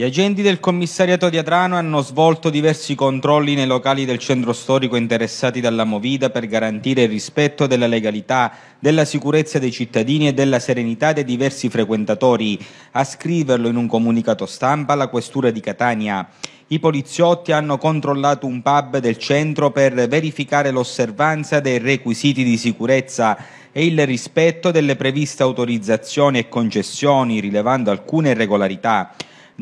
Gli agenti del commissariato di Atrano hanno svolto diversi controlli nei locali del centro storico interessati dalla Movida per garantire il rispetto della legalità, della sicurezza dei cittadini e della serenità dei diversi frequentatori. A scriverlo in un comunicato stampa alla questura di Catania. I poliziotti hanno controllato un pub del centro per verificare l'osservanza dei requisiti di sicurezza e il rispetto delle previste autorizzazioni e concessioni, rilevando alcune irregolarità.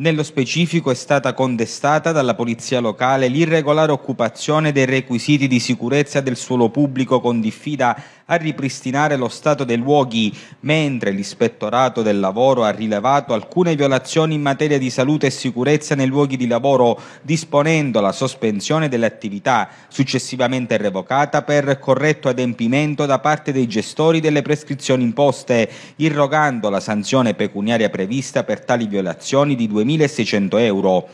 Nello specifico è stata contestata dalla polizia locale l'irregolare occupazione dei requisiti di sicurezza del suolo pubblico con diffida a ripristinare lo stato dei luoghi, mentre l'Ispettorato del Lavoro ha rilevato alcune violazioni in materia di salute e sicurezza nei luoghi di lavoro, disponendo la sospensione dell'attività, successivamente revocata per corretto adempimento da parte dei gestori delle prescrizioni imposte, irrogando la sanzione pecuniaria prevista per tali violazioni di 2.600 euro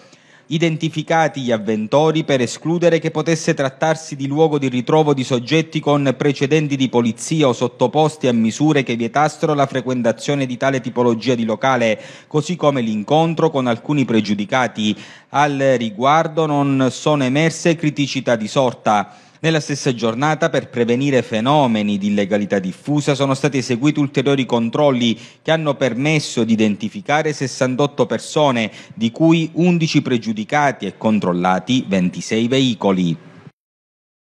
identificati gli avventori per escludere che potesse trattarsi di luogo di ritrovo di soggetti con precedenti di polizia o sottoposti a misure che vietassero la frequentazione di tale tipologia di locale, così come l'incontro con alcuni pregiudicati. Al riguardo non sono emerse criticità di sorta. Nella stessa giornata, per prevenire fenomeni di illegalità diffusa, sono stati eseguiti ulteriori controlli che hanno permesso di identificare 68 persone, di cui 11 pregiudicati e controllati 26 veicoli.